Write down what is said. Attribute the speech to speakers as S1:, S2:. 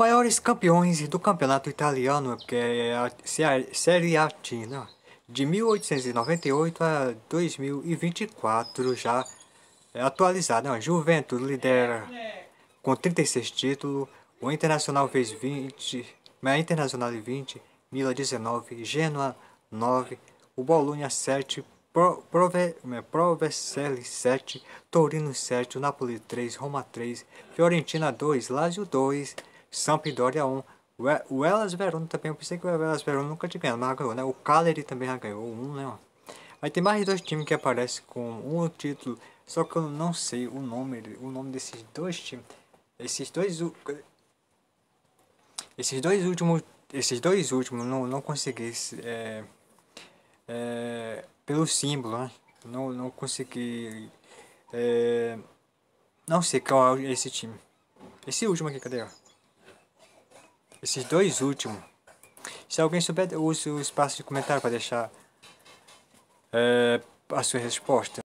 S1: maiores campeões do campeonato italiano, que é a Serie A Tina, de 1898 a 2024 já é, atualizada. A Juventus lidera com 36 títulos, o Internacional fez 20, a Internacional 20, Mila 19, Genoa 9, o Bologna 7, Pro, é, Provercelli 7, Torino 7, Napoli 3, Roma 3, Fiorentina 2, Lazio 2, Sampdoria 1. O Elas Verona também, eu pensei que o Elas Verona nunca tinha ganhado, mas ganhou, né? O Caleri também já ganhou um, né? Aí tem mais dois times que aparecem com um título, só que eu não sei o nome, o nome desses dois times. Esses dois, esses dois últimos, esses dois últimos não, não consegui, é, é, pelo símbolo, né? não, não consegui, é, não sei qual é esse time. Esse último aqui, cadê? Ó? Esses dois últimos. Se alguém souber, use o espaço de comentário para deixar
S2: é, a sua resposta.